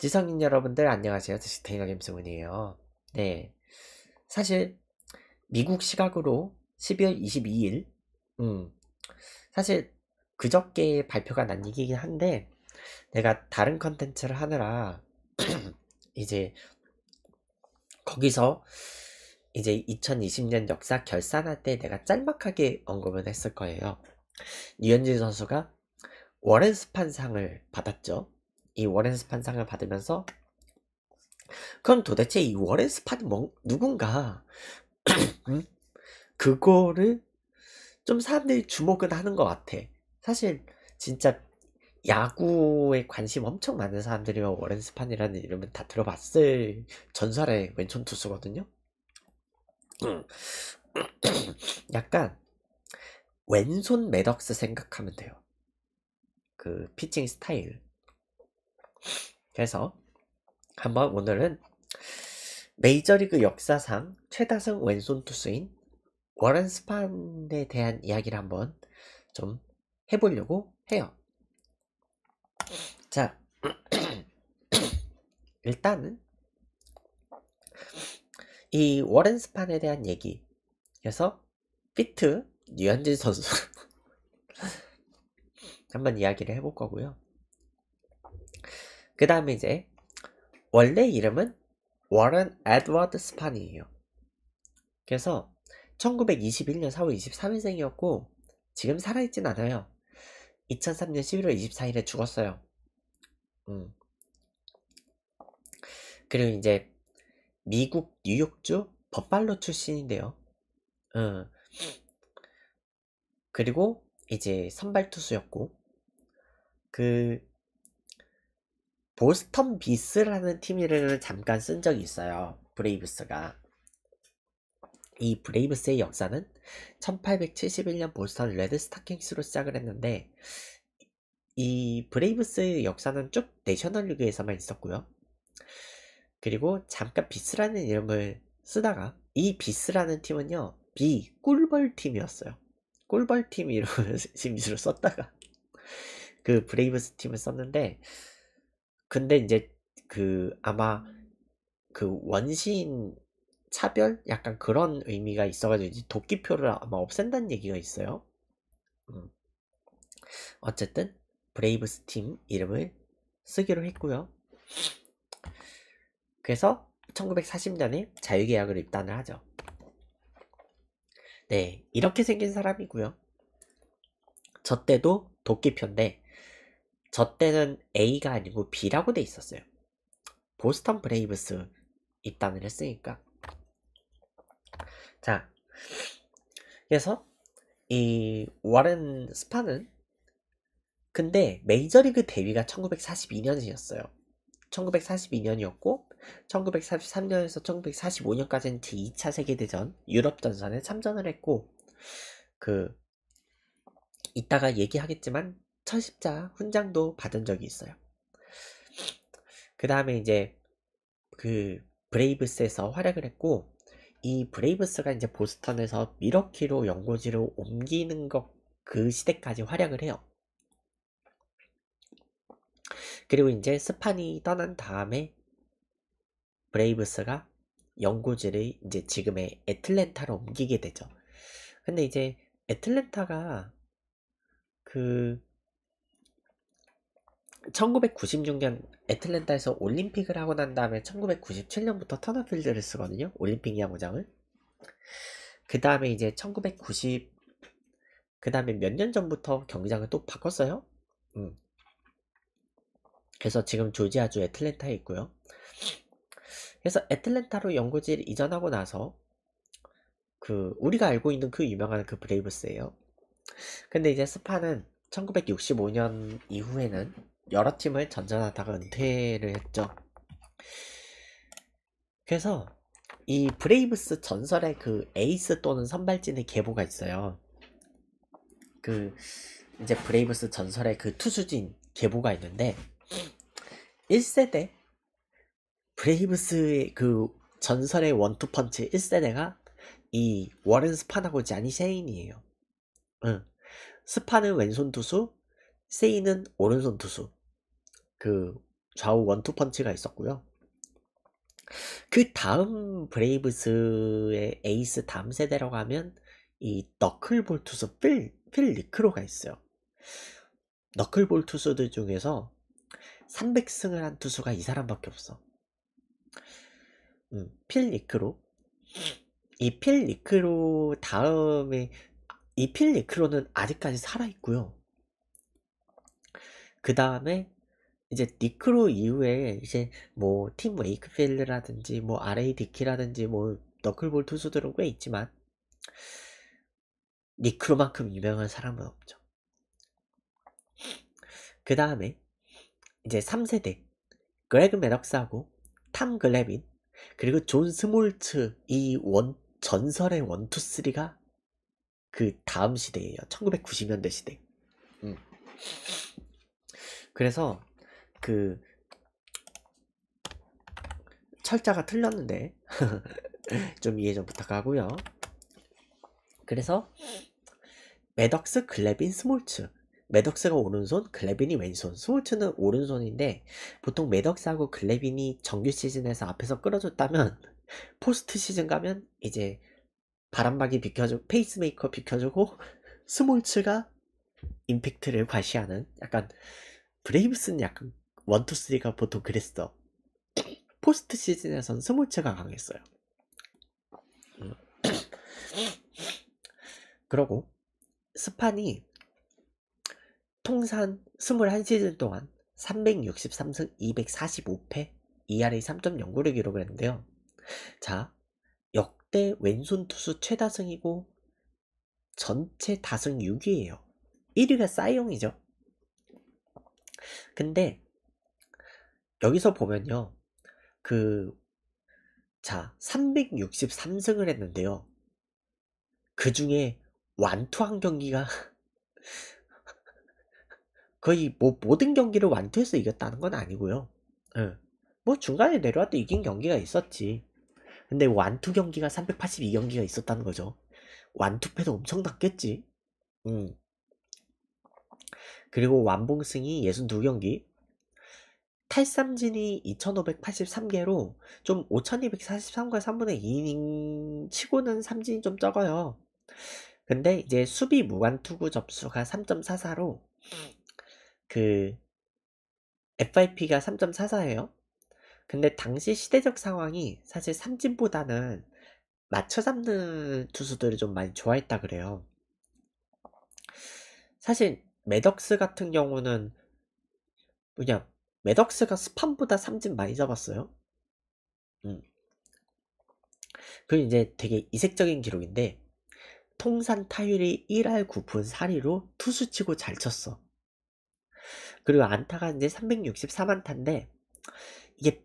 지성인 여러분들 안녕하세요. 다시 테이너 김승훈이에요. 네. 사실 미국 시각으로 12월 22일 음. 사실 그저께 발표가 난 얘기긴 한데 내가 다른 컨텐츠를 하느라 이제 거기서 이제 2020년 역사 결산할 때 내가 짤막하게 언급을 했을 거예요. 유현진 선수가 워렌 스판상을 받았죠. 이 워렌스 판상을 받으면서 그럼 도대체 이 워렌스 판이 뭔, 누군가 음? 그거를 좀 사람들이 주목은 하는 것 같아. 사실 진짜 야구에 관심 엄청 많은 사람들이 워렌스 판이라는 이름은 다 들어봤을 전설의 왼손 투수거든요. 약간 왼손 매덕스 생각하면 돼요. 그 피칭 스타일. 그래서 한번 오늘은 메이저리그 역사상 최다승 왼손 투수인 워런 스판에 대한 이야기를 한번 좀 해보려고 해요. 자, 일단은 이 워렌 스판에 대한 얘기. 그래서 피트 뉴현진 선수 한번 이야기를 해볼 거고요. 그 다음에 이제 원래 이름은 워런 에드워드 스판이에요. 그래서 1921년 4월 23일생이었고 지금 살아있진 않아요. 2003년 11월 24일에 죽었어요. 음. 그리고 이제 미국 뉴욕주 법발로 출신인데요. 음. 그리고 이제 선발 투수였고 그 보스턴 비스라는 팀 이름을 잠깐 쓴 적이 있어요. 브레이브스가. 이 브레이브스의 역사는 1871년 보스턴 레드스타킹스로 시작을 했는데 이 브레이브스의 역사는 쭉 내셔널리그에서만 있었고요. 그리고 잠깐 비스라는 이름을 쓰다가 이 비스라는 팀은요. 비 꿀벌팀이었어요. 꿀벌팀 이름을 심지로 썼다가 그 브레이브스 팀을 썼는데 근데 이제 그 아마 그 원시인 차별 약간 그런 의미가 있어가지고 이제 도끼표를 아마 없앤다는 얘기가 있어요. 음. 어쨌든 브레이브스 팀 이름을 쓰기로 했고요. 그래서 1940년에 자유계약을 입단을 하죠. 네, 이렇게 생긴 사람이고요. 저 때도 도끼표인데 저 때는 A가 아니고 B라고 돼 있었어요. 보스턴 브레이브스 입단을 했으니까. 자, 그래서 이 워렌 스파는 근데 메이저리그 데뷔가 1942년이었어요. 1942년이었고 1943년에서 1945년까지는 제2차 세계대전 유럽전선에 참전을 했고 그 이따가 얘기하겠지만 철십자 훈장도 받은 적이 있어요. 그 다음에 이제 그 브레이브스에서 활약을 했고 이 브레이브스가 이제 보스턴에서 미러키로 연고지로 옮기는 것 그 시대까지 활약을 해요. 그리고 이제 스판이 떠난 다음에 브레이브스가 연고지를 이제 지금의 애틀랜타로 옮기게 되죠. 근데 이제 애틀랜타가 그 1996년 애틀랜타에서 올림픽을 하고 난 다음에 1997년부터 터너필드를 쓰거든요. 올림픽 야구장을. 그 다음에 이제 1990, 그 다음에 몇 년 전부터 경기장을 또 바꿨어요. 음. 그래서 지금 조지아주 애틀랜타에 있고요. 그래서 애틀랜타로 연구지를 이전하고 나서 그 우리가 알고 있는 그 유명한 그 브레이브스예요. 근데 이제 스파는 1965년 이후에는 여러 팀을 전전하다가 은퇴를 했죠. 그래서 이 브레이브스 전설의 그 에이스 또는 선발진의 계보가 있어요. 그 이제 브레이브스 전설의 그 투수진 계보가 있는데 1세대 브레이브스의 그 전설의 원투펀치 1세대가 이 워렌 스판하고 자니 세인이에요. 응. 스판은 왼손 투수, 세인은 오른손 투수. 그 좌우 원투 펀치가 있었고요. 그 다음 브레이브스의 에이스 다음 세대로가면이 너클볼 투수 필, 필 리크로가 있어요. 너클볼 투수들 중에서 300승을 한 투수가 이 사람밖에 없어. 음, 필 리크로. 이필 리크로 다음에 이필 리크로는 아직까지 살아 있고요. 그 다음에 이제 니크로 이후에 이제 뭐팀 웨이크필드라든지 뭐 RA 디키라든지 뭐 너클볼 투수들은 꽤 있지만 니크로만큼 유명한 사람은 없죠. 그 다음에 이제 3세대 그레그 메덕스하고탐 글래빈 그리고 존 스몰츠 이원 전설의 원투쓰리가 그 다음 시대예요. 1990년대 시대. 음. 그래서 그 철자가 틀렸는데 좀 이해 좀 부탁하고요. 그래서 매덕스 글래빈 스몰츠 매덕스가 오른손, 글래빈이 왼손, 스몰츠는 오른손인데 보통 매덕스하고 글래빈이 정규 시즌에서 앞에서 끌어줬다면 포스트 시즌 가면 이제 바람막이 비켜주고 페이스메이커 비켜주고 스몰츠가 임팩트를 과시하는 약간 브레이브스는 약간 원투쓰리가 보통 그랬어 포스트 시즌에선 스몰체가 강했어요 음. 그리고 스판이 통산 21시즌 동안 363승 245패 ERA 3.09를 기록했는데요. 자, 역대 왼손 투수 최다승이고 전체 다승 6위예요. 1위가 싸이용이죠. 근데 여기서 보면요. 그, 자, 363승을 했는데요. 그 중에 완투한 경기가 거의 뭐 모든 경기를 완투해서 이겼다는 건 아니고요. 응. 예. 뭐 중간에 내려와도 이긴 경기가 있었지. 근데 완투 경기가 382경기가 있었다는 거죠. 완투패도 엄청 났겠지. 음. 그리고 완봉승이 62경기, 탈삼진이 2583개로 좀 5243과 3분의 2인 치고는 삼진이 좀 적어요. 근데 이제 수비 무관투구 접수가 3.44로 그 FIP가 3.44예요. 근데 당시 시대적 상황이 사실 삼진보다는 맞춰 잡는 투수들을 좀 많이 좋아했다 그래요. 사실 매덕스 같은 경우는 그냥 매덕스가 스판보다 삼진 많이 잡았어요. 음. 그 이제 되게 이색적인 기록인데 통산 타율이 1할 9푼 4리로 투수 치고 잘 쳤어. 그리고 안타가 이제 364만타인데 이게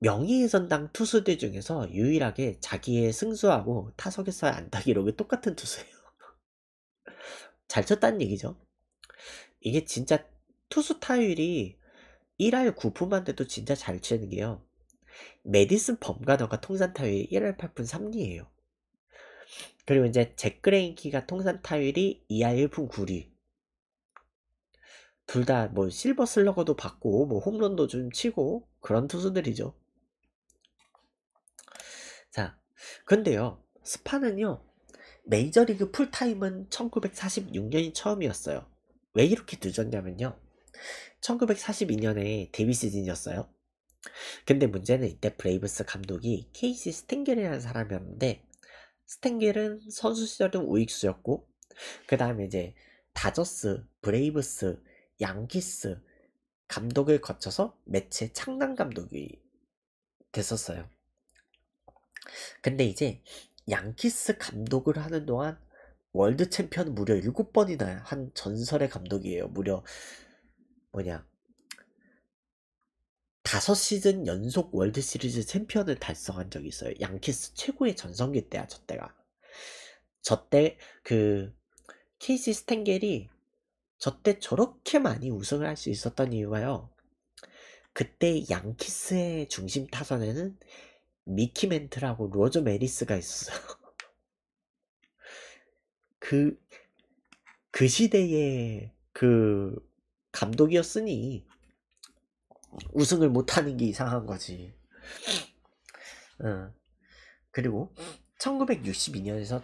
명예훼손당 투수들 중에서 유일하게 자기의 승수하고 타석에서의 안타 기록이 똑같은 투수예요. 잘 쳤다는 얘기죠. 이게 진짜 투수 타율이 1할 9푼만 돼도 진짜 잘 치는 게요. 메디슨 범가너가 통산 타율 1할 8푼 3리예요. 그리고 이제 잭그레인키가 통산 타율이 2할 1푼 9리. 둘 다 뭐 실버 슬러거도 받고 뭐 홈런도 좀 치고 그런 투수들이죠. 자, 근데요. 스파는요. 메이저리그 풀타임은 1946년이 처음이었어요. 왜 이렇게 늦었냐면요. 1942년에 데뷔 시즌이었어요. 근데 문제는 이때 브레이브스 감독이 케이시 스탱겔이라는 사람이었는데 스탠겔은 선수 시절은 우익수였고 그 다음에 이제 다저스, 브레이브스, 양키스 감독을 거쳐서 매체 창단 감독이 됐었어요. 근데 이제 양키스 감독을 하는 동안 월드 챔피언 무려 7번이나 한 전설의 감독이에요. 무려 뭐냐 다섯 시즌 연속 월드 시리즈 챔피언을 달성한 적이 있어요. 양키스 최고의 전성기 때야 저 때가. 저때그 케이시 스탠겔이 저때 저렇게 많이 우승을 할 수 있었던 이유가요. 그때 양키스의 중심 타선에는 미키 멘트라고 로저 메리스가 있었어요. 그, 그 시대의 그 감독이었으니 우승을 못하는 게 이상한 거지. 어. 그리고 1962년에서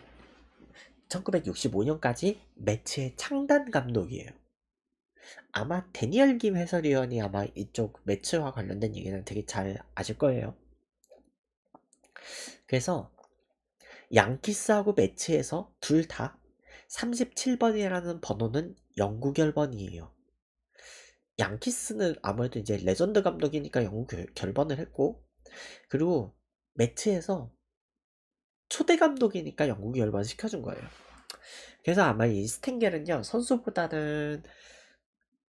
1965년까지 매체의 창단 감독이에요. 아마 데니얼 김 해설위원이 아마 이쪽 매체와 관련된 얘기는 되게 잘 아실 거예요. 그래서 양키스하고 매체에서둘 다 37번이라는 번호는 영구결번이에요. 양키스는 아무래도 이제 레전드 감독이니까 영국 결번을 했고 그리고 매트에서 초대 감독이니까 영국이 열반 시켜준 거예요. 그래서 아마 이 스탱겔은요 선수보다는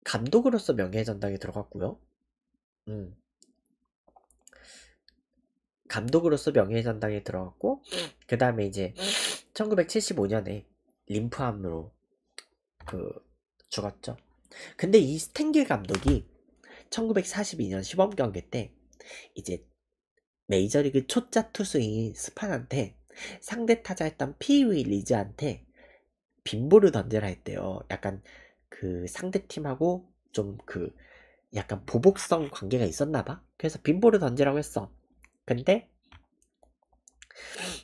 감독으로서 명예 전당에 들어갔고요. 음. 감독으로서 명예 전당에 들어갔고 그 다음에 이제 1975년에 림프암으로 그 죽었죠. 근데 이 스탠길 감독이 1942년 시범 경기 때 이제 메이저리그 초짜 투수인 스판한테 상대 타자였던 피위 리즈한테 빈볼을 던져라 했대요. 약간 그 상대 팀하고 좀 그 약간 보복성 관계가 있었나 봐. 그래서 빈볼을 던지라고 했어. 근데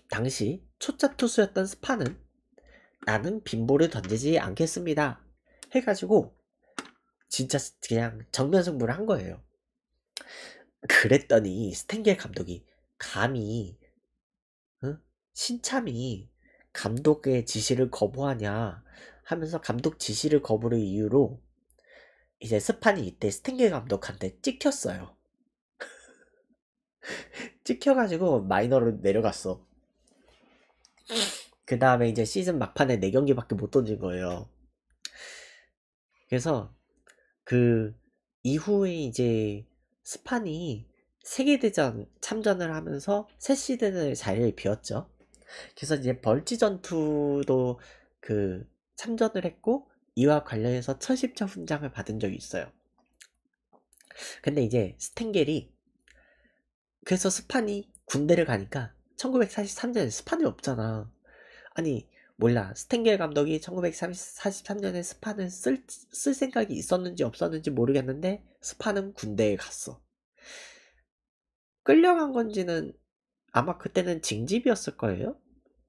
당시 초짜 투수였던 스파는 나는 빈볼을 던지지 않겠습니다. 해가지고 진짜 그냥 정면 승부를 한 거예요. 그랬더니 스탠겔 감독이 감히 응? 신참이 감독의 지시를 거부하냐 하면서 감독 지시를 거부를 이유로 이제 스판이 이때 스탠겔 감독한테 찍혔어요. 찍혀가지고 마이너로 내려갔어. 그 다음에 이제 시즌 막판에 4경기밖에 못 던진 거예요. 그래서 그 이후에 이제 스판이 세계대전 참전을 하면서 새 시대의 자리를 비웠죠. 그래서 이제 벌지 전투도 그 참전을 했고 이와 관련해서 천십자 훈장을 받은 적이 있어요. 근데 이제 스탱겔이 그래서 스판이 군대를 가니까 1943년에 스판이 없잖아. 아니 몰라. 스탱겔 감독이 1943년에 스파는 쓸, 쓸 생각이 있었는지 없었는지 모르겠는데 스파는 군대에 갔어. 끌려간 건지는 아마 그때는 징집이었을 거예요.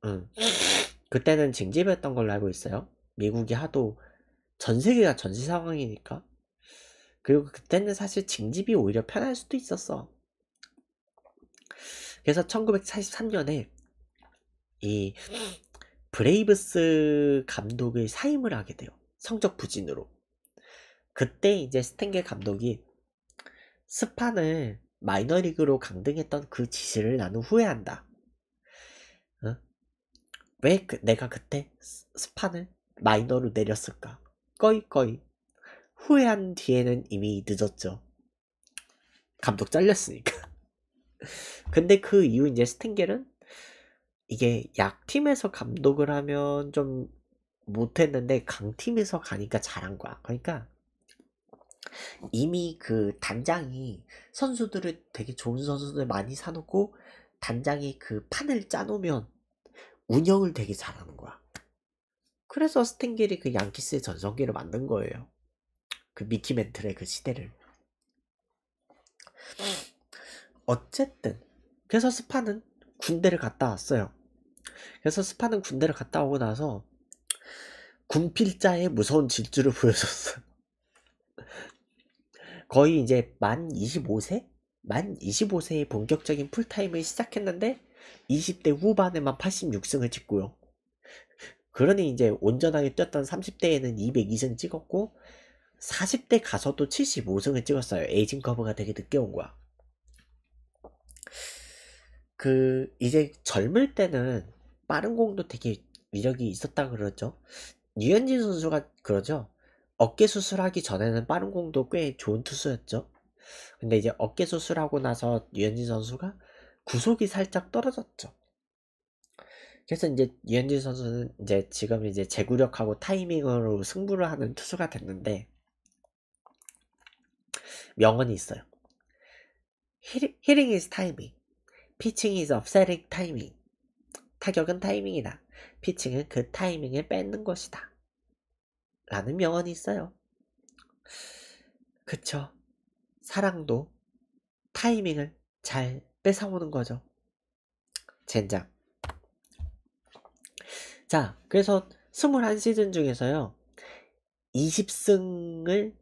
응. 그때는 징집이었던 걸로 알고 있어요. 미국이 하도 전 세계가 전시 상황이니까. 그리고 그때는 사실 징집이 오히려 편할 수도 있었어. 그래서 1943년에 이 브레이브스 감독의 사임을 하게 돼요. 성적 부진으로. 그때 이제 스탱게 감독이 스판을 마이너리그로 강등했던 그 지시를 나는 후회한다. 어? 왜 그, 내가 그때 스판을 마이너로 내렸을까? 꺼이꺼이. 후회한 뒤에는 이미 늦었죠. 감독 잘렸으니까. 근데 그 이후 이제 스탱겔은 이게 약팀에서 감독을 하면 좀 못했는데 강팀에서 가니까 잘한 거야. 그러니까 이미 그 단장이 선수들을 되게 좋은 선수들 많이 사놓고 단장이 그 판을 짜놓으면 운영을 되게 잘하는 거야. 그래서 스탠길이그 양키스의 전성기를 만든 거예요. 그 미키 멘틀의 그 시대를. 어쨌든 그래서 스파는 군대를 갔다 왔어요. 그래서 스파는 군대를 갔다 오고 나서 군필자의 무서운 질주를 보여줬어요. 거의 이제 만 25세? 만 25세의 본격적인 풀타임을 시작했는데 20대 후반에만 86승을 찍고요. 그러니 이제 온전하게 뛰었던 30대에는 202승 찍었고 40대 가서도 75승을 찍었어요. 에이징 커버가 되게 늦게 온 거야. 그 이제 젊을 때는 빠른 공도 되게 위력이 있었다 그러죠. 유현진 선수가 그러죠. 어깨 수술하기 전에는 빠른 공도 꽤 좋은 투수였죠. 근데 이제 어깨 수술하고 나서 유현진 선수가 구속이 살짝 떨어졌죠. 그래서 이제 유현진 선수는 이제 지금 이제 재구력하고 타이밍으로 승부를 하는 투수가 됐는데 명언이 있어요. 히링, 히링 is timing. 피칭 is upsetting timing. 타격은 타이밍이다. 피칭은 그 타이밍을 뺏는 것이다. 라는 명언이 있어요. 그쵸. 사랑도 타이밍을 잘 뺏어오는 거죠. 젠장. 자, 그래서 21시즌 중에서요. 20승을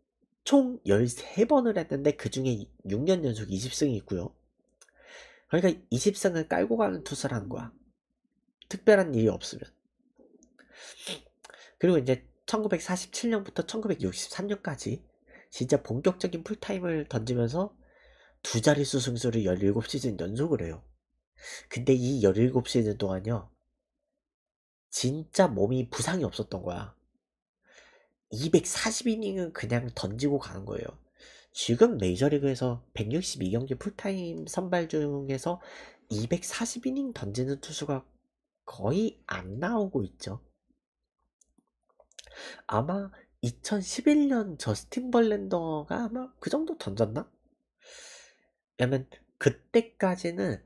총 13번을 했는데 그 중에 6년 연속 20승이 있고요. 그러니까 20승을 깔고 가는 투수라는 거야. 특별한 일이 없으면. 그리고 이제 1947년부터 1963년까지 진짜 본격적인 풀타임을 던지면서 두 자릿수 승수를 17시즌 연속을 해요. 근데 이 17시즌 동안요. 진짜 몸이 부상이 없었던 거야. 240이닝은 그냥 던지고 가는 거예요. 지금 메이저리그에서 162경기 풀타임 선발 중에서 240이닝 던지는 투수가 거의 안 나오고 있죠. 아마 2011년 저스틴 벌랜더가 아마 그 정도 던졌나? 왜냐면 그때까지는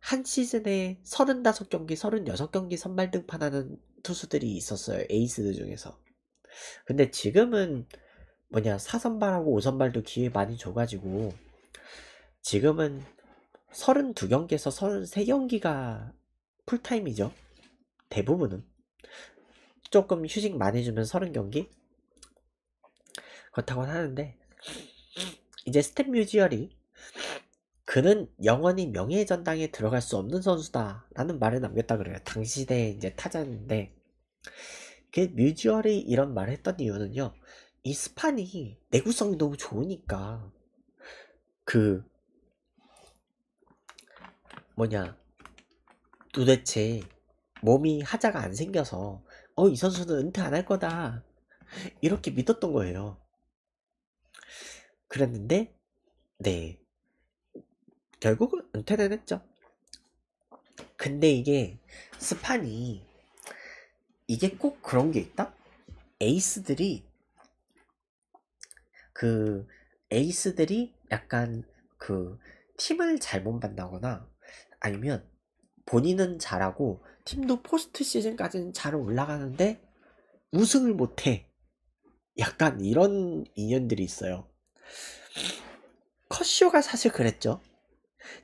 한 시즌에 35경기, 36경기 선발 등판하는 투수들이 있었어요. 에이스들 중에서. 근데 지금은 뭐냐, 4선발하고 5선발도 기회 많이 줘가지고 지금은 32경기에서 33경기가 풀타임이죠. 대부분은. 조금 휴식 많이 주면 30경기? 그렇다고 하는데 이제 스텝 뮤지얼이 그는 영원히 명예의 전당에 들어갈 수 없는 선수다 라는 말을 남겼다 그래요 당시 시대의 이제 타자인데 그 뮤지얼이 이런 말을 했던 이유는요 이 스판이 내구성이 너무 좋으니까 그 뭐냐 도대체 몸이 하자가 안 생겨서 어 이 선수는 은퇴 안 할 거다 이렇게 믿었던 거예요. 그랬는데 네 결국은 은퇴는 했죠. 근데 이게 스판이 이게 꼭 그런 게 있다? 에이스들이 그 에이스들이 약간 그 팀을 잘못 만나거나 아니면 본인은 잘하고 팀도 포스트 시즌까지는 잘 올라가는데 우승을 못해. 약간 이런 인연들이 있어요. 컷쇼가 사실 그랬죠.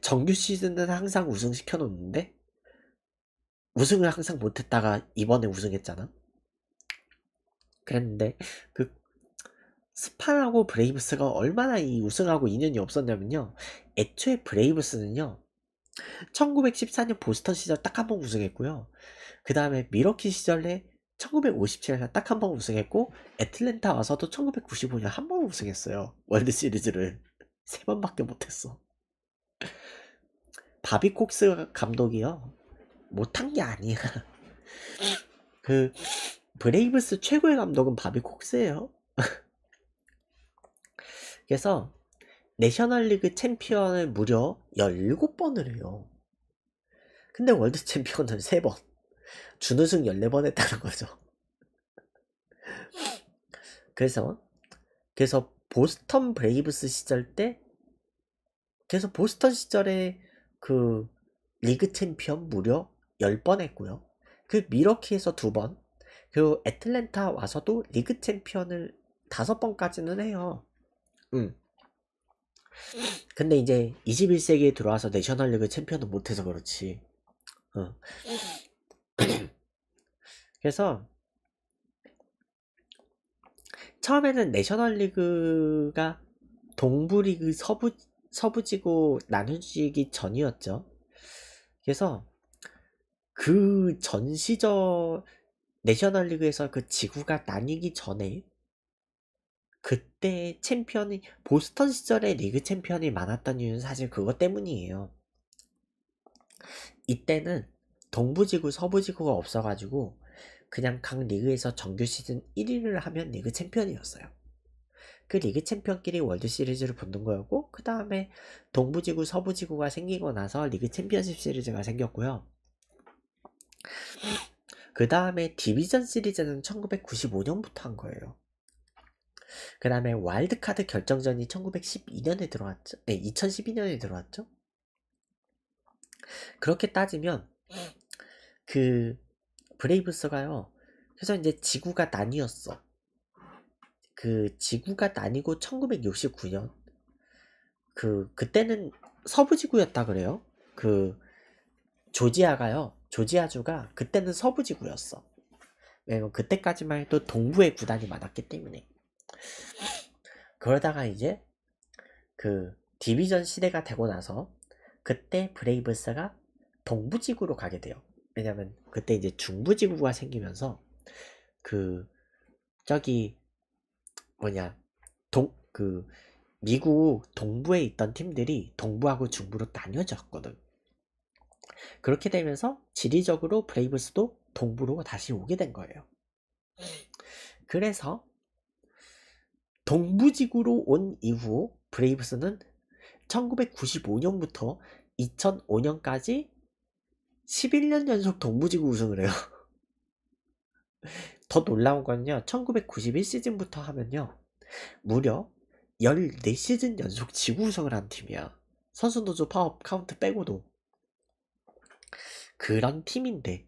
정규 시즌은 항상 우승시켜 놓는데 우승을 항상 못했다가 이번에 우승했잖아. 그랬는데 그 스판하고 브레이브스가 얼마나 이 우승하고 인연이 없었냐면요. 애초에 브레이브스는요. 1914년 보스턴 시절 딱 한 번 우승했고요. 그 다음에 미러키 시절에 1957년에 딱한 번 우승했고 애틀랜타 와서도 1995년 한 번 우승했어요. 월드 시리즈를 세 번밖에 못했어. 바비 콕스 감독이요. 못한 게 아니야. 그 브레이브스 최고의 감독은 바비 콕스예요. 그래서 내셔널리그 챔피언을 무려 17번을 해요. 근데 월드 챔피언은 3번, 준우승 14번 했다는 거죠. 그래서 그래서 보스턴 브레이브스 시절 때 그래서 보스턴 시절에 그 리그 챔피언 무려 10번 했고요. 그 미러키에서 2번 그리고 애틀랜타 와서도 리그 챔피언을 5번까지는 해요. 음. 근데 이제 21세기에 들어와서 내셔널리그 챔피언은 못해서 그렇지. 어. 그래서 처음에는 내셔널리그가 동부리그 서부 서부지구 나누지기 전이었죠. 그래서 그전 시절 내셔널리그에서 그 지구가 나뉘기 전에 그때 챔피언이 보스턴 시절에 리그 챔피언이 많았던 이유는 사실 그것 때문이에요. 이때는 동부지구 서부지구가 없어가지고 그냥 각 리그에서 정규 시즌 1위를 하면 리그 챔피언이었어요. 그 리그 챔피언끼리 월드 시리즈를 붙는 거였고 그 다음에 동부지구 서부지구가 생기고 나서 리그 챔피언십 시리즈가 생겼고요. 그 다음에 디비전 시리즈는 1995년부터 한 거예요. 그 다음에 와일드카드 결정전이 1912년에 들어왔죠. 네, 2012년에 들어왔죠. 그렇게 따지면 그 브레이브스가요. 그래서 이제 지구가 나뉘었어. 그 지구가 나뉘고 1969년 그 그때는 서부 지구였다 그래요. 그 조지아가요. 조지아주가 그때는 서부 지구였어. 왜냐면 그때까지만 해도 동부의 구단이 많았기 때문에. 그러다가 이제 그 디비전 시대가 되고 나서 그때 브레이브스가 동부지구로 가게 돼요. 왜냐면 그때 이제 중부지구가 생기면서 그 저기 뭐냐 동 그 미국 동부에 있던 팀들이 동부하고 중부로 나뉘어졌거든. 그렇게 되면서 지리적으로 브레이브스도 동부로 다시 오게 된 거예요. 그래서 동부지구로 온 이후 브레이브스는 1995년부터 2005년까지 11년 연속 동부지구 우승을 해요. 더 놀라운 건요. 1991시즌부터 하면요. 무려 14시즌 연속 지구 우승을 한 팀이야. 선수 노조 파업 카운트 빼고도. 그런 팀인데.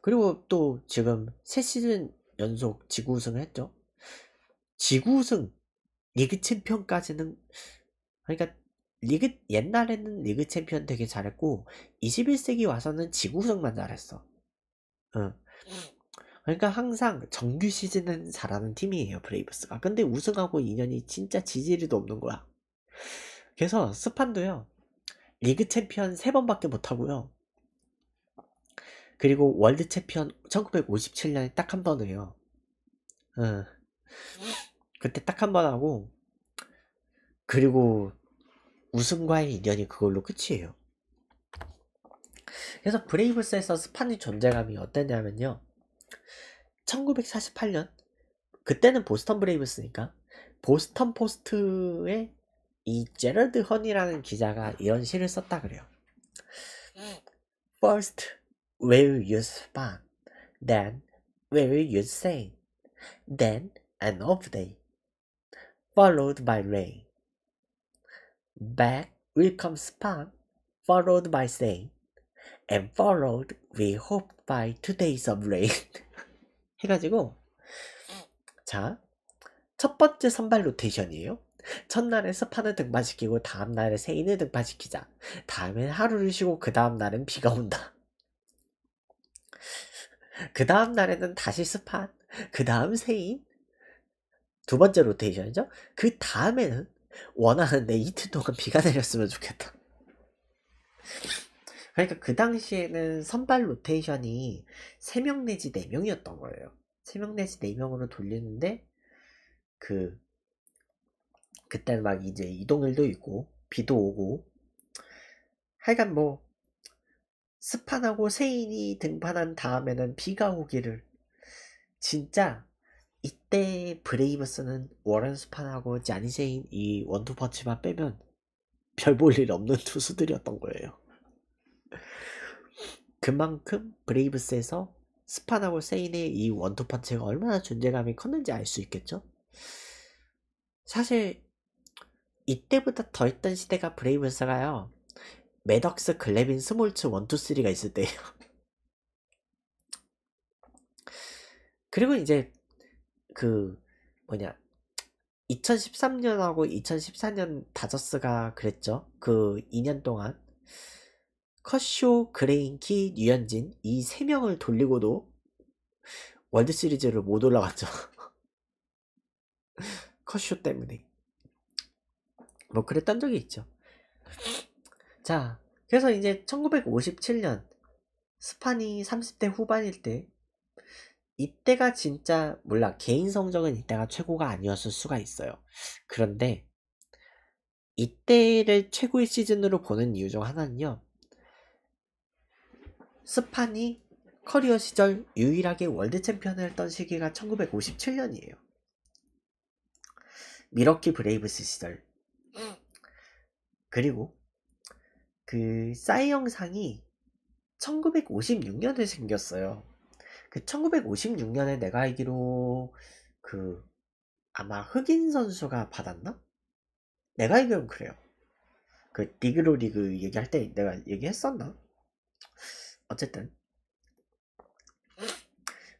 그리고 또 지금 3시즌 연속 지구 우승을 했죠. 지구승 리그 챔피언까지는 그러니까 리그 옛날에는 리그 챔피언 되게 잘했고 21세기 와서는 지구승만 잘했어. 응. 어. 그러니까 항상 정규 시즌은 잘하는 팀이에요 브레이브스가. 근데 우승하고 인연이 진짜 지지리도 없는 거야. 그래서 스판도요 리그 챔피언 3번밖에 못하고요. 그리고 월드 챔피언 1957년에 딱 한 번 해요. 응. 어. 그때 딱 한 번 하고 그리고 웃음과의 인연이 그걸로 끝이에요. 그래서 브레이브스에서 스판의 존재감이 어땠냐면요. 1948년 그때는 보스턴 브레이브스니까 보스턴 포스트에 이 제럴드 허니라는 기자가 이런 시를 썼다 그래요. First, will you span? Then, will you s a y Then, an off day. followed by rain. Back will come span, followed by stain, and followed we hope by two days of rain. 해가지고 자, 첫 번째 선발 로테이션이에요. 첫날에 스판을 등반시키고 다음날에 세인을 등반시키자. 다음엔 하루를 쉬고 그 다음날엔 비가 온다. 그 다음날에는 다시 스판, 그 다음 세인, 두 번째 로테이션이죠. 그 다음에는 원하는데 이틀 동안 비가 내렸으면 좋겠다. 그러니까 그 당시에는 선발 로테이션이 3명 내지 4명이었던 거예요. 3명 내지 4명으로 돌리는데 그 그때 막 이제 이동일도 있고 비도 오고 하여간 뭐 스판하고 세인이 등판한 다음에는 비가 오기를 진짜 이때 브레이브스는 워런 스판하고 자니세인 이 원투 펀치만 빼면 별 볼 일 없는 투수들이었던 거예요. 그만큼 브레이브스에서 스판하고 세인의 이 원투 펀치가 얼마나 존재감이 컸는지 알 수 있겠죠? 사실 이때보다 더 있던 시대가 브레이브스가요. 매덕스, 글레빈, 스몰츠, 원투, 쓰리가 있을 때예요. 그리고 이제 그 뭐냐 2013년하고 2014년 다저스가 그랬죠. 그 2년 동안 커쇼, 그레인키, 류현진 이 세 명을 돌리고도 월드 시리즈를 못 올라갔죠. 커쇼 때문에 뭐 그랬던 적이 있죠. 자, 그래서 이제 1957년 스판이 30대 후반일 때 이때가 진짜 몰라 개인 성적은 이때가 최고가 아니었을 수가 있어요. 그런데 이때를 최고의 시즌으로 보는 이유 중 하나는요. 스판이 커리어 시절 유일하게 월드 챔피언을 했던 시기가 1957년이에요. 미러키 브레이브스 시절. 그리고 그 싸이 영상이 1956년에 생겼어요. 그 1956년에 내가 알기로 그 아마 흑인 선수가 받았나? 내가 알기론 로 그래요. 그 디그로 리그 얘기할 때 내가 얘기했었나? 어쨌든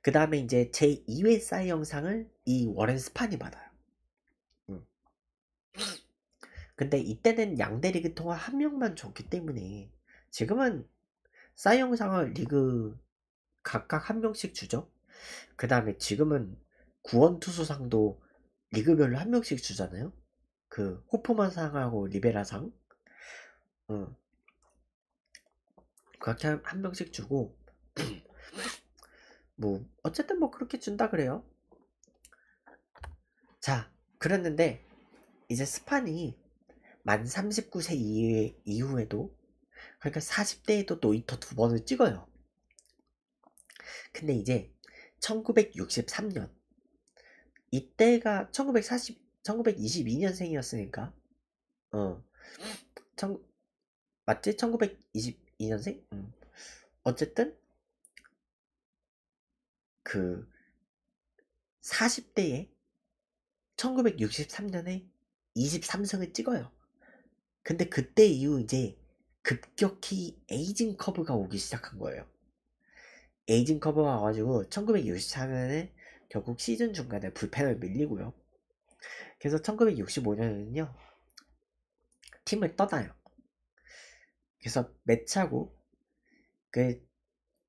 그 다음에 이제 제 2회 싸이 영상을 이 워렌 스판이 받아요. 근데 이때는 양대 리그 통화 한 명만 줬기 때문에 지금은 싸이 영상을 리그 각각 한 명씩 주죠. 그 다음에 지금은 구원투수상도 리그별로 한 명씩 주잖아요. 그 호프만상하고 리베라상. 어. 그렇게 한, 명씩 주고 뭐 어쨌든 뭐 그렇게 준다 그래요. 자, 그랬는데 이제 스판이 만 39세 이후에, 이후에도 그러니까 40대에도 노 이터 두 번을 찍어요. 근데 이제 1963년 이때가 1940 1922년생이었으니까 어 맞지? 1922년생? 음. 어쨌든 그 40대에 1963년에 23성을 찍어요. 근데 그때 이후 이제 급격히 에이징 커브가 오기 시작한 거예요. 에이징 커버가 와가지고 1964년에 결국 시즌 중간에 불펜을 밀리고요. 그래서 1965년에는요 팀을 떠나요. 그래서 매치하고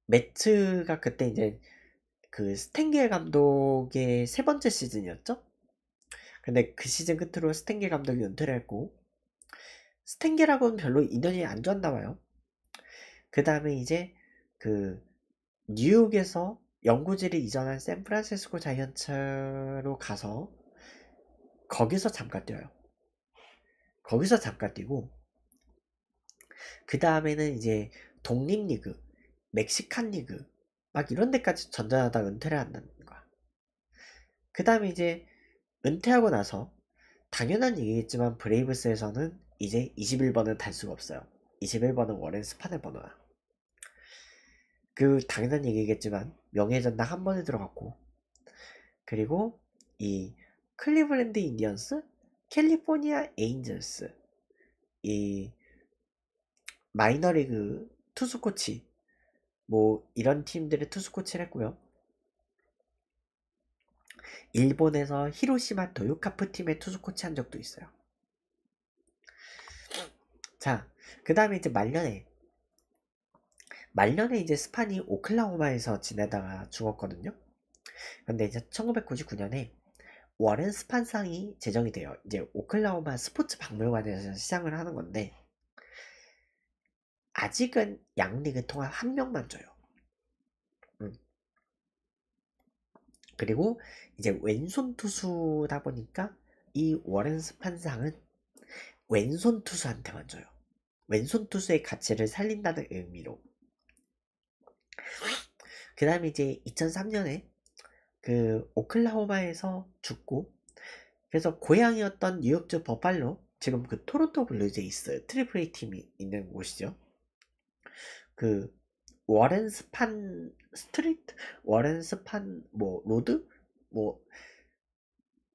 그매트가 그때 이제 그스탱길 감독의 세 번째 시즌이었죠. 근데 그 시즌 끝으로 스탠길 감독이 은퇴를 했고 스탠길하고는 별로 인연이 안 좋았나 봐요. 그 다음에 이제 그 뉴욕에서 연구지를 이전한 샌프란시스코 자이언츠로 가서 거기서 잠깐 뛰어요. 거기서 잠깐 뛰고 그 다음에는 이제 독립리그, 멕시칸 리그 막 이런 데까지 전전하다 은퇴를 한다는 거야. 그 다음에 이제 은퇴하고 나서 당연한 얘기겠지만 브레이브스에서는 이제 21번은 달 수가 없어요. 21번은 워렌 스파넬 번호야. 그 당연한 얘기겠지만 명예전당 한 번에 들어갔고 그리고 이 클리블랜드 인디언스, 캘리포니아 에인절스 이 마이너리그 투수 코치 뭐 이런 팀들의 투수 코치를 했고요. 일본에서 히로시마 도요카프 팀의 투수 코치 한 적도 있어요. 자, 그 다음에 이제 말년에 말년에 이제 스판이 오클라호마에서 지내다가 죽었거든요. 근데 이제 1999년에 워렌 스판상이 제정이 돼요. 이제 오클라호마 스포츠 박물관에서 시작을 하는 건데 아직은 양리그 통합 한 명만 줘요. 음. 그리고 이제 왼손 투수다 보니까 이 워렌 스판상은 왼손 투수한테만 줘요. 왼손 투수의 가치를 살린다는 의미로. 그 다음에 이제 2003년에 그 오클라호마에서 죽고 그래서 고향이었던 뉴욕주 버팔로 지금 그 토론토 블루즈에 있어요. 트리플 A 팀이 있는 곳이죠. 그 워렌 스판 스트리트 워렌 스판 뭐 로드 뭐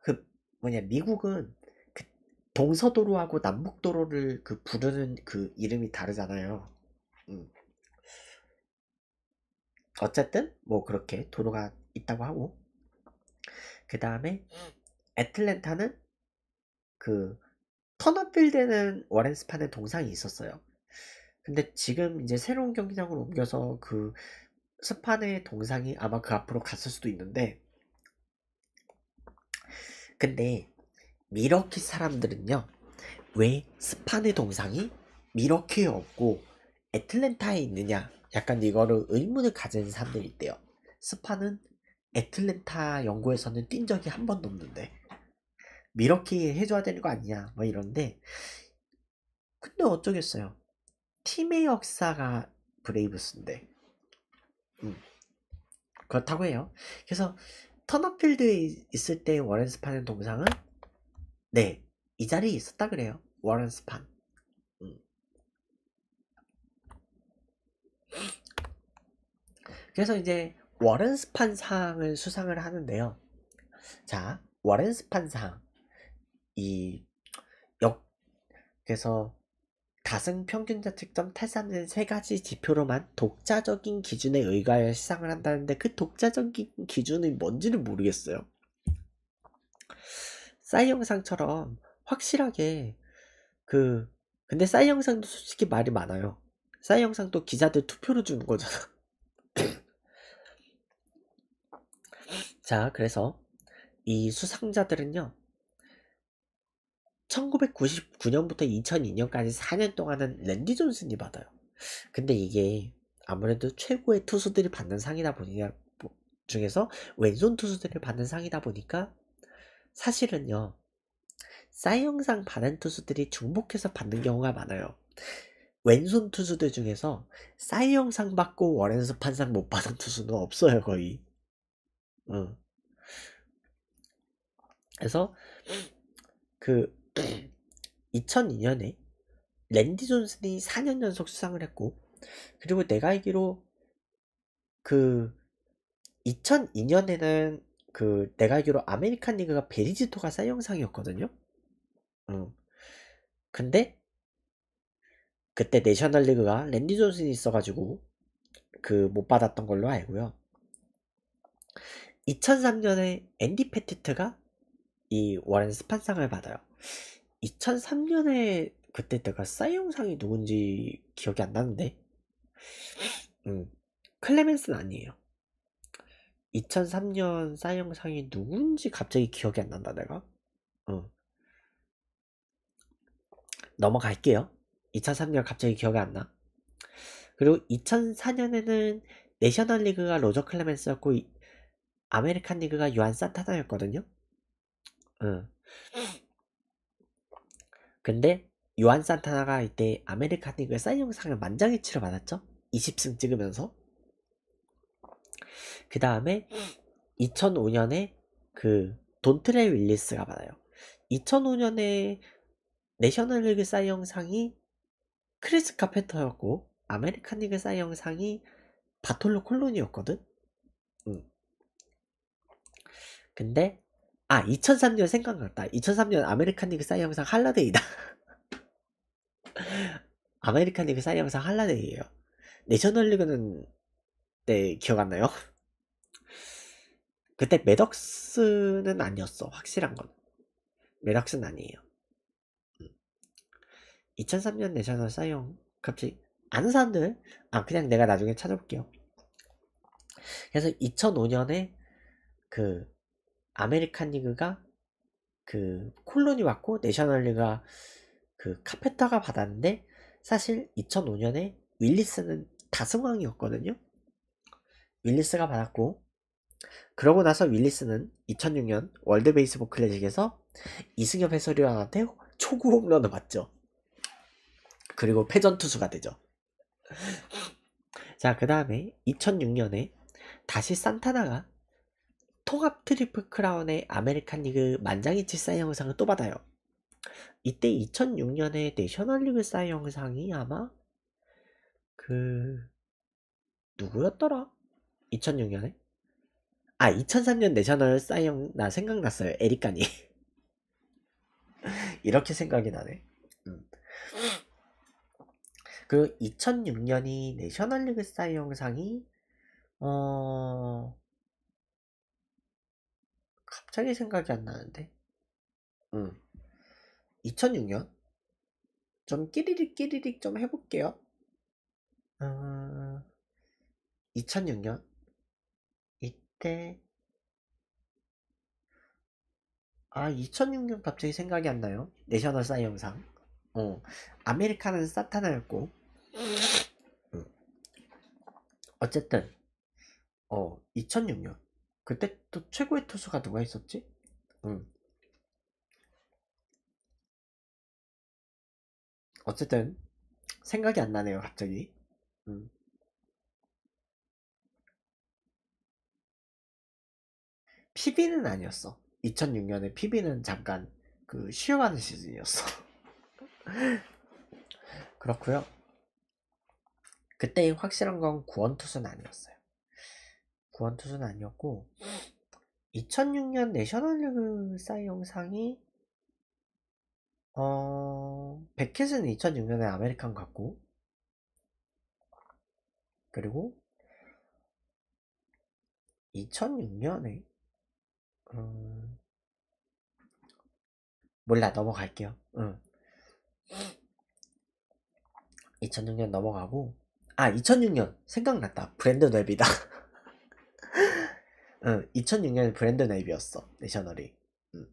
그 뭐냐 미국은 그 동서도로하고 남북도로를 그 부르는 그 이름이 다르잖아요. 음. 어쨌든 뭐 그렇게 도로가 있다고 하고 그 다음에 애틀랜타는 그 터너필드는 에 워렌스판의 동상이 있었어요. 근데 지금 이제 새로운 경기장으로 옮겨서 그 스판의 동상이 아마 그 앞으로 갔을 수도 있는데 근데 미러키 사람들은요 왜 스판의 동상이 미러키에 없고 애틀랜타에 있느냐 약간 이거를 의문을 가진 사람들이 있대요. 스파는 애틀랜타 연구에서는 뛴 적이 한 번도 없는데 이렇게 해줘야 되는 거 아니냐 뭐 이런데 근데 어쩌겠어요. 팀의 역사가 브레이브스인데 음. 그렇다고 해요. 그래서 터너필드에 있을 때 워렌 스판의 동상은 네 이 자리에 있었다 그래요. 워렌 스판. 그래서 이제 워렌스판 상을 수상을 하는데요. 자, 워렌스판 상. 이 역, 에서 다승 평균자 책점 탈삼는 세 가지 지표로만 독자적인 기준에 의하여 시상을 한다는데 그 독자적인 기준이 뭔지는 모르겠어요. 싸이 영상처럼 확실하게 그 근데 싸이 영상도 솔직히 말이 많아요. 싸이 영상도 기자들 투표로 주는 거잖아. 자, 그래서 이 수상자들은요, 1999년부터 2002년까지 4년 동안은 랜디 존슨이 받아요. 근데 이게 아무래도 최고의 투수들이 받는 상이다 보니까 뭐, 중에서 왼손 투수들을 받는 상이다 보니까 사실은요 사이영상 받은 투수들이 중복해서 받는 경우가 많아요. 왼손 투수들 중에서 사이영상 받고 월렌스 판상 못 받은 투수는 없어요 거의. 그래서 그 2002년에 랜디 존슨이 4년 연속 수상을 했고 그리고 내가 알기로 그 2002년에는 그 내가 알기로 아메리칸 리그가 베리지토가 쌓이영상이었거든요 음. 근데 그때 내셔널 리그가 랜디 존슨이 있어가지고 그 못 받았던 걸로 알고요. 2003년에 앤디 패티트가 이 워렌 스판상을 받아요. 2003년에 그때 내가 싸이용상이 누군지 기억이 안 나는데, 음, 클레멘스는 아니에요. 2003년 싸이용상이 누군지 갑자기 기억이 안 난다 내가. 어. 넘어갈게요. 2003년 갑자기 기억이 안 나. 그리고 2004년에는 내셔널리그가 로저 클레멘스였고 아메리칸 리그가 요한 산타나였거든요. 응. 근데 요한 산타나가 이때 아메리칸 리그의 사이영상을 만장일치로 받았죠. 20승 찍으면서. 그 다음에 2005년에 그 돈트레 윌리스가 받아요. 2005년에 내셔널 리그 사이영상이 크리스 카페터였고 아메리칸 리그 사이영상이 바톨로 콜론이었거든. 응. 근데 아 2003년 생각났다 2003년 아메리칸 리그 사이 영상 할라데이다 아메리칸 리그 사이 영상 할라데이에요 내셔널리그는 네 기억 안 나요? 그때 메덕스는 아니었어 확실한 건 메덕스는 아니에요 2003년 음. 내셔널 사이영 갑자기 아는 사람들 아 그냥 내가 나중에 찾아볼게요 그래서 2005년에 그 아메리칸 리그가 그 콜론이 받고 내셔널 리그가 그 카페타가 받았는데 사실 2005년에 윌리스는 다승왕이었거든요. 윌리스가 받았고 그러고 나서 윌리스는 2006년 월드 베이스볼 클래식에서 이승엽 해설위원한테 초구 홈런을 맞죠. 그리고 패전 투수가 되죠. 자, 그 다음에 2006년에 다시 산타나가 통합 트리플 크라운의 아메리칸 리그 만장일치 사이 영상을 또 받아요. 이때 2006년에 내셔널 리그 사이 영상이 아마 그 누구였더라? 2006년에? 아 2003년 내셔널 사이 영나 생각났어요. 에릭간니 이렇게 생각이 나네. 음. 그 2006년이 내셔널 리그 사이 영상이 어 갑자기 생각이 안 나는데. 응. 2006년? 좀 끼리릭 끼리릭 좀 해볼게요. 어... 2006년? 이때, 아, 2006년 갑자기 생각이 안 나요. 내셔널 사이 영상. 어, 아메리카는 사타나였고. 음. 어쨌든, 어, 2006년. 그때 또 최고의 투수가 누가 있었지? 음. 어쨌든 생각이 안 나네요 갑자기 음. PB는 아니었어 2006년에 PB는 잠깐 그 쉬어가는 시즌이었어 그렇구요 그때 확실한 건 구원투수는 아니었어요 구원투수는 아니었고 2006년 내셔널리그 사이 영상이 어 베켓은 2006년에 아메리칸 갔고 그리고 2006년에 음... 몰라 넘어갈게요. 응. 2006년 넘어가고 아 2006년 생각났다 브랜드 웹이다 응, 2006년 브랜드 네이비였어 내셔널이 응.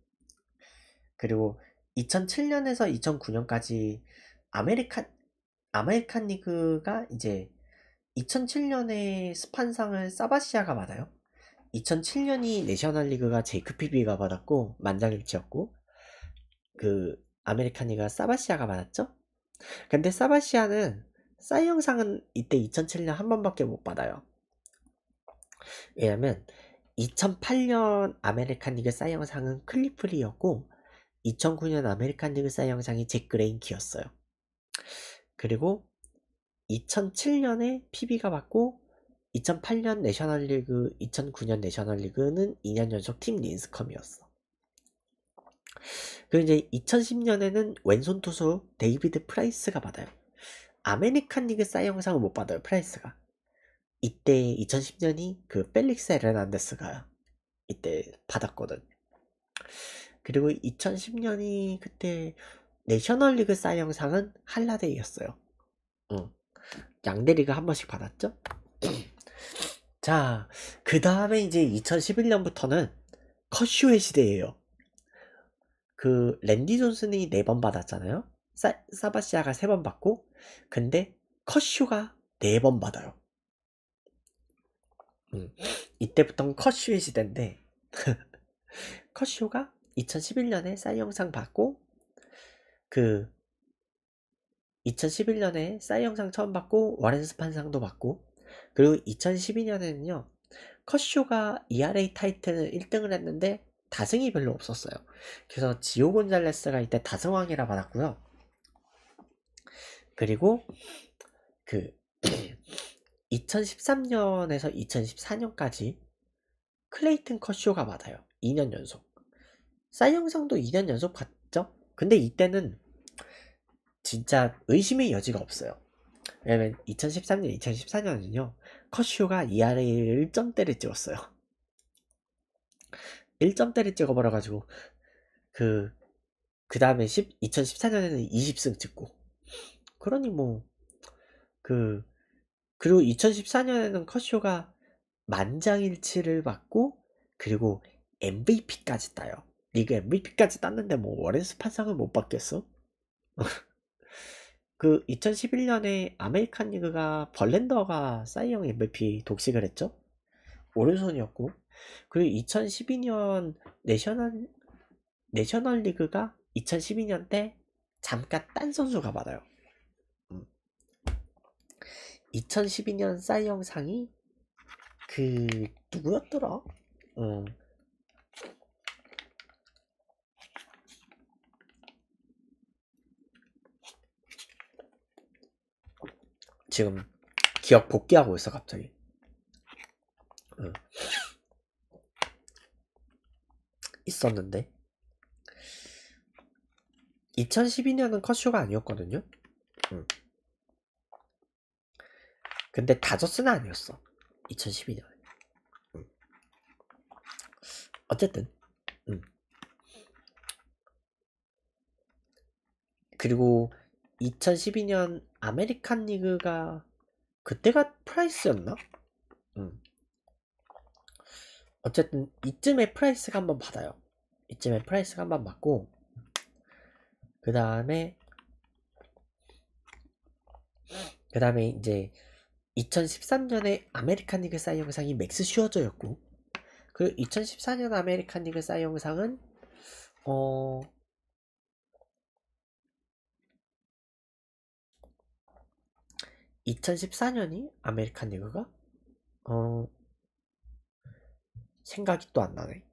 그리고 2007년에서 2009년까지 아메리칸 아메리칸 리그가 이제 2007년에 스판상을 사바시아가 받아요 2007년이 내셔널 리그가 제이크 피비가 받았고 만장일치였고 그 아메리칸 리그가 사바시아가 받았죠 근데 사바시아는 사이영상은 이때 2007년 한 번밖에 못 받아요 왜냐면 2008년 아메리칸 리그 사이영상은 클리플리였고 2009년 아메리칸 리그 사이영상이 잭 그레인키였어요. 그리고 2007년에 PB가 받고 2008년 내셔널리그, 2009년 내셔널리그는 2년 연속 팀 린스컴이었어. 그리고 이제 2010년에는 왼손 투수 데이비드 프라이스가 받아요. 아메리칸 리그 사이영상은 못 받아요, 프라이스가. 이때 2010년이 그 펠릭스 에르난데스가 이때 받았거든. 그리고 2010년이 그때 내셔널리그 사이영상은 할라데이였어요 응. 양대 리그 한 번씩 받았죠. 자, 그 다음에 이제 2011년부터는 컷슈의 시대예요. 그 랜디 존슨이 네 번 받았잖아요. 사, 사바시아가 세 번 받고 근데 컷슈가 네 번 받아요. 음. 이때부터 컷쇼의 시대인데 컷쇼가 2011년에 싸이영상 받고 그 2011년에 싸이영상 처음 받고 워렌스 판상도 받고 그리고 2012년에는요 컷쇼가 ERA 타이틀 1등을 했는데 다승이 별로 없었어요 그래서 지오곤잘레스가 이때 다승왕이라 받았고요 그리고 그 2013년에서 2014년까지 클레이튼 컷쇼가 맞아요 2년 연속. 사이영상도 2년 연속 봤죠 근데 이때는 진짜 의심의 여지가 없어요. 왜냐면 2013년, 2014년은요. 컷쇼가 ERA 1점대를 찍었어요. 1점대를 찍어버려가지고 그, 그 다음에 2014년에는 20승 찍고 그러니 뭐그 그리고 2014년에는 컷쇼가 만장일치를 받고 그리고 MVP까지 따요. 리그 MVP까지 땄는데 뭐 워렌 스판상을못 받겠어? 그 2011년에 아메리칸 리그가 벌렌더가 사이영 MVP 독식을 했죠. 오른손이었고 그리고 2012년 내셔널 내셔널 리그가 2012년 때 잠깐 딴 선수가 받아요. 음. 2012년 싸이영상이 그 누구였더라? 어. 지금 기억 복귀하고 있어 갑자기. 어. 있었는데 2012년은 컷쇼가 아니었거든요. 어. 근데 다저스는 아니었어. 2012년. 어쨌든. 음. 그리고 2012년 아메리칸 리그가 그때가 프라이스였나? 음. 어쨌든 이쯤에 프라이스가 한번 받아요. 이쯤에 프라이스가 한번 받고 그 다음에 그 다음에 이제 2013년에 아메리칸 리그 사이 영상이 맥스 슈어저였고 그 2014년 아메리칸 리그 사이 영상은 어 (2014년이) 아메리칸 리그가 어 생각이 또 안 나네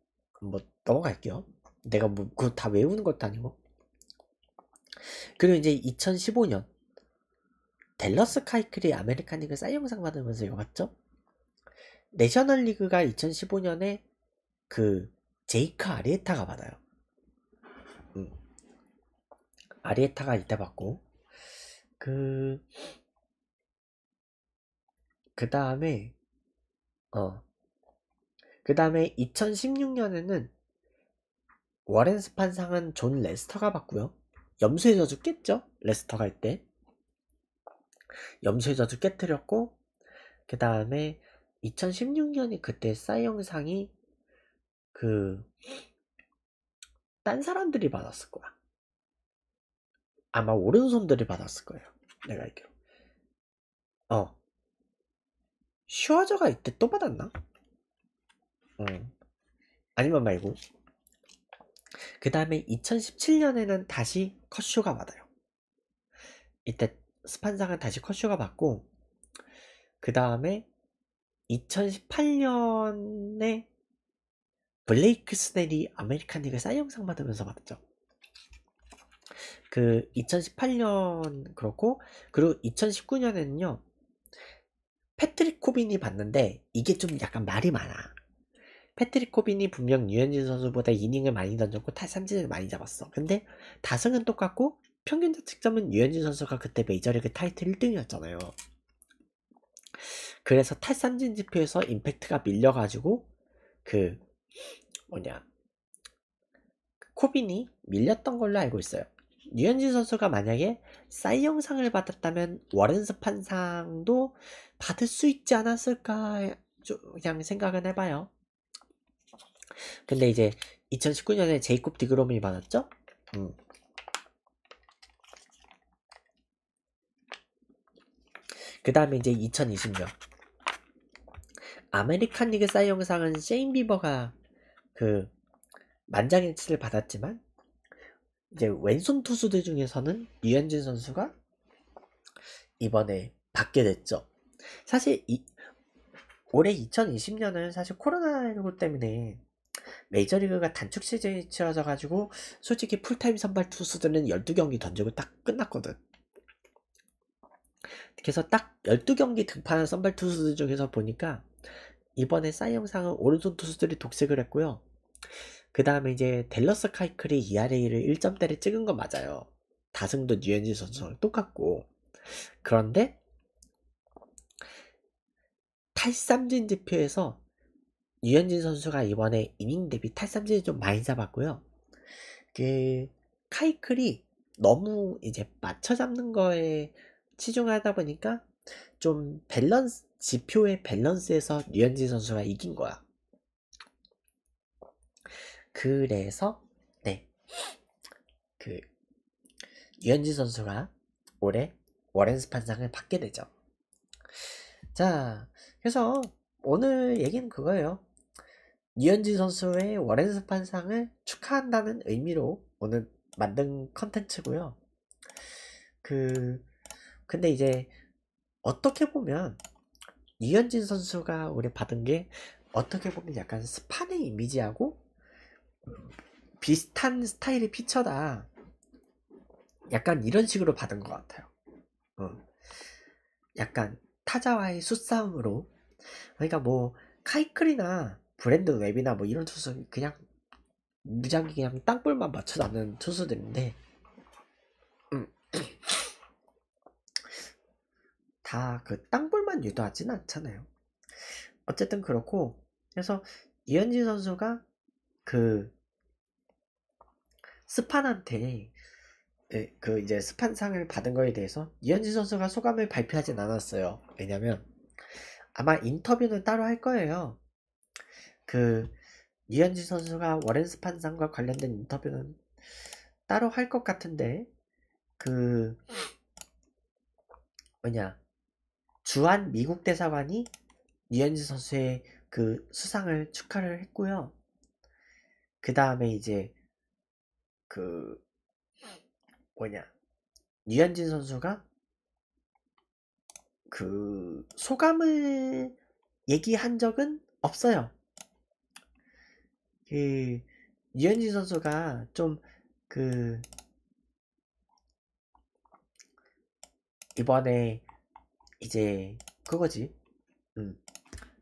뭐 넘어갈게요 내가 뭐 그거 다 외우는 것도 아니고 그리고 이제 2015년 댈러스 카이클이 아메리칸 리그 사이영상 받으면서 요갔죠? 내셔널 리그가 2015년에 그 제이크 아리에타가 받아요. 음. 아리에타가 이때 받고 그 그다음에 어 그다음에 2016년에는 워렌 스판상은 존 레스터가 받고요. 염소에저죽겠죠 레스터가 이때. 염소의자주 깨뜨렸고 그 다음에 2 0 1 6년에 그때 싸이 영상이 그 딴 사람들이 받았을 거야 아마 오른손들이 받았을 거예요 내가 알기로 어 슈어저가 이때 또 받았나? 응 어. 아니면 말고 그 다음에 2017년에는 다시 컷쇼가 받아요 이때 스판상은 다시 컷쇼가 받고 그 다음에 2018년에 블레이크 스넬이 아메리칸 리그 사이영상 받으면서 받았죠. 그 2018년 그렇고 그리고 2019년에는요 패트릭 코빈이 봤는데 이게 좀 약간 말이 많아. 패트릭 코빈이 분명 유현진 선수보다 이닝을 많이 던졌고 탈삼진을 많이 잡았어. 근데 다승은 똑같고 평균 득점은 유현진 선수가 그때 메이저리그 타이틀 1등이었잖아요. 그래서 탈삼진 지표에서 임팩트가 밀려가지고 그 뭐냐 그 코빈이 밀렸던 걸로 알고 있어요. 유현진 선수가 만약에 사이영상을 받았다면 워렌스 판상도 받을 수 있지 않았을까 그냥 생각은 해봐요. 근데 이제 2019년에 제이콥 디그롬이 받았죠? 음. 그 다음에 이제 2020년 아메리칸 리그 사이영상은 셰인 비버가 그 만장일치를 받았지만 이제 왼손 투수들 중에서는 유현진 선수가 이번에 받게 됐죠. 사실 이, 올해 2020년은 사실 코로나19 때문에 메이저리그가 단축 시즌이 치러져 가지고 솔직히 풀타임 선발 투수들은 12경기 던지고 딱 끝났거든. 그래서 딱 12경기 등판한 선발 투수들 중에서 보니까 이번에 사이영상은 오른손 투수들이 독식을 했고요. 그 다음에 이제 델러스 카이클이 ERA를 1점대를 찍은 건 맞아요. 다승도 뉴엔진 선수랑 똑같고 그런데 탈삼진 지표에서 유현진 선수가 이번에 이닝 대비 탈삼진을 좀 많이 잡았고요. 그 카이클이 너무 이제 맞춰 잡는 거에 치중하다 보니까 좀 밸런스 지표의 밸런스에서 류현진 선수가 이긴 거야. 그래서 네 그 류현진 선수가 올해 워렌스 판상을 받게 되죠. 자 그래서 오늘 얘기는 그거예요. 류현진 선수의 워렌스 판상을 축하한다는 의미로 오늘 만든 컨텐츠고요. 그 근데 이제 어떻게 보면 이현진 선수가 우리 받은 게 어떻게 보면 약간 스판의 이미지하고 비슷한 스타일의 피처다. 약간 이런 식으로 받은 것 같아요. 어. 약간 타자와의 수싸움으로 그러니까 뭐 카이클이나 브랜드 웹이나 뭐 이런 투수 그냥 무작위 그냥 땅볼만 맞춰 잡는 투수들인데 다그 땅볼만 유도하진 않잖아요. 어쨌든 그렇고 그래서 이현진 선수가 그 스판한테 예, 그 이제 스판상을 받은 거에 대해서 이현진 선수가 소감을 발표하진 않았어요. 왜냐면 아마 인터뷰는 따로 할 거예요. 그 이현진 선수가 워렌 스판상과 관련된 인터뷰는 따로 할 것 같은데 그 뭐냐 주한 미국 대사관이 유현진 선수의 그 수상을 축하를 했고요. 그 다음에 이제 그 뭐냐 유현진 선수가 그 소감을 얘기한 적은 없어요. 그 유현진 선수가 좀 그 이번에 이제 그거지. 음.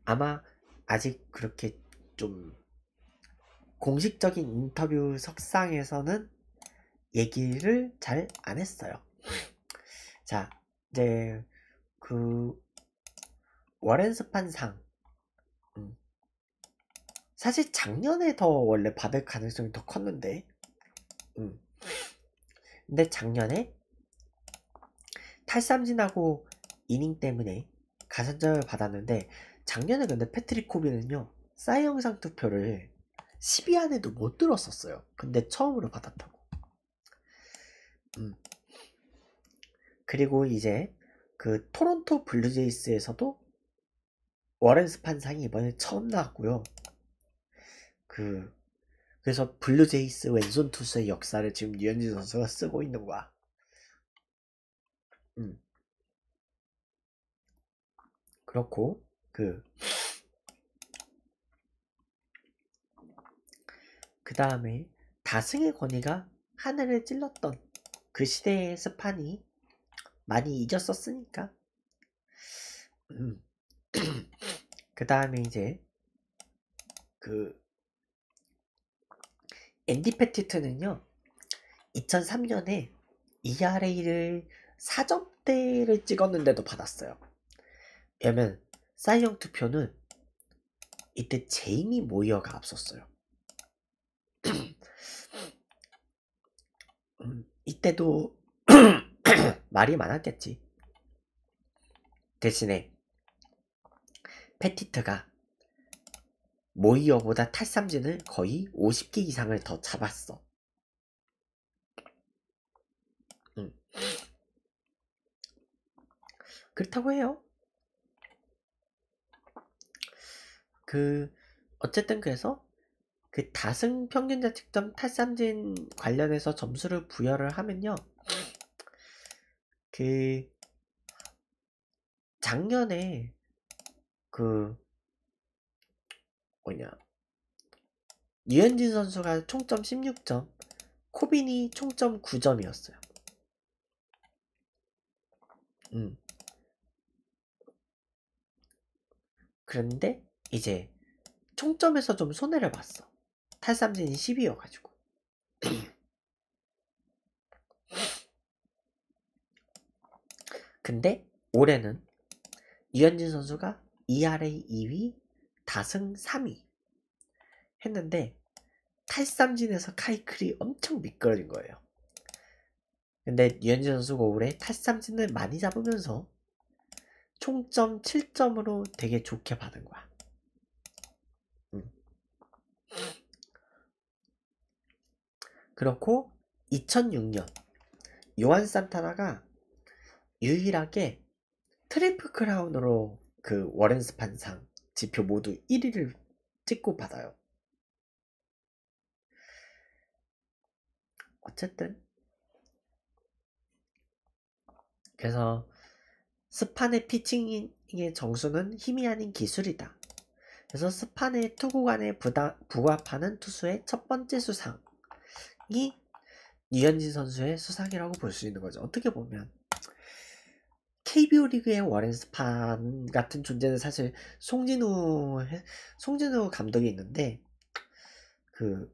아마 아직 그렇게 좀 공식적인 인터뷰 석상에서는 얘기를 잘 안 했어요. 자, 이제 그 워렌 스판상 음. 사실 작년에 더 원래 받을 가능성이 더 컸는데 음. 근데 작년에 탈삼진하고 이닝 때문에 가산점을 받았는데 작년에 근데 패트릭 코비는요 사이영상 투표를 10위 안에도 못 들었었어요. 근데 처음으로 받았다고. 음. 그리고 이제 그 토론토 블루제이스에서도 워렌 스판상이 이번에 처음 나왔고요. 그 그래서 블루제이스 왼손 투수의 역사를 지금 유현진 선수가 쓰고 있는 거야. 음. 그렇고 그그 그 다음에 다승의 권위가 하늘을 찔렀던 그 시대의 스판이 많이 잊었었으니까 음. 그 다음에 이제 그 앤디 패티트는요 2003년에 ERA를 사점대를 찍었는데도 받았어요 왜냐면 사이영 투표는 이때 제이미 모이어가 앞섰어요. 음, 이때도 말이 많았겠지. 대신에 패티트가 모이어보다 탈삼진을 거의 50개 이상을 더 잡았어. 음. 그렇다고 해요. 그 어쨌든 그래서 그 다승 평균자책점 탈삼진 관련해서 점수를 부여를 하면요. 그 작년에 그 뭐냐 유현진 선수가 총점 16점, 코빈이 총점 9점이었어요. 음. 그런데 이제 총점에서 좀 손해를 봤어. 탈삼진이 10이어가지고. 근데 올해는 이현진 선수가 ERA 2위, 다승 3위 했는데 탈삼진에서 카이클이 엄청 미끄러진 거예요. 근데 이현진 선수가 올해 탈삼진을 많이 잡으면서 총점 7점으로 되게 좋게 받은 거야. 그렇고 2006년 요한 산타나가 유일하게 트리플 크라운으로 그 워렌스 판상 지표 모두 1위를 찍고 받아요. 어쨌든 그래서 스판의 피칭의 정수는 힘이 아닌 기술이다. 그래서 스판의 투구간에 부다, 부합하는 투수의 첫 번째 수상 수상이 유현진 선수의 수상이라고 볼 수 있는 거죠. 어떻게 보면 KBO 리그의 워렌 스판 같은 존재는 사실 송진우 송진우 감독이 있는데 그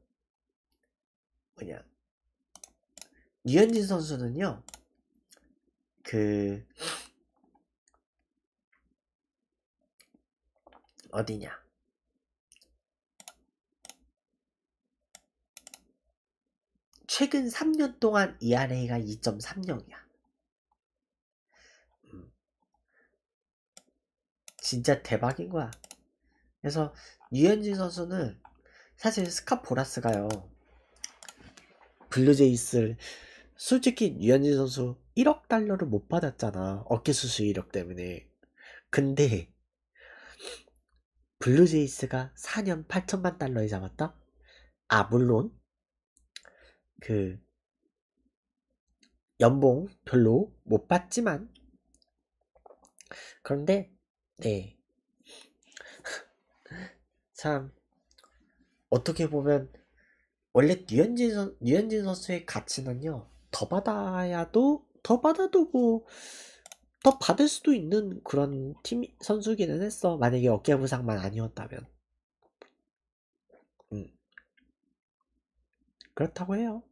뭐냐 유현진 선수는요 그 어디냐 최근 3년 동안 ERA가 2.30이야. 음. 진짜 대박인 거야. 그래서 유현진 선수는 사실 스카 보라스가요. 블루제이스를 솔직히 유현진 선수 1억 달러를 못 받았잖아. 어깨 수술 이력 때문에. 근데 블루제이스가 4년 8천만 달러에 잡았다? 아 물론 그 연봉 별로 못 받지만 그런데 네. 참 어떻게 보면 원래 류현진, 선, 류현진 선수의 가치는요 더 받아야도 더 받아도 뭐더 받을 수도 있는 그런 팀 선수기는 했어 만약에 어깨 부상만 아니었다면 음 그렇다고 해요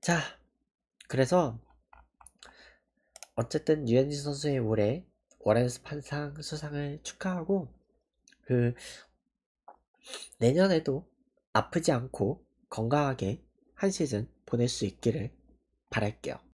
자, 그래서 어쨌든 유현진 선수의 올해 워렌스 판상 수상을 축하하고 그 내년에도 아프지 않고 건강하게 한 시즌 보낼 수 있기를 바랄게요.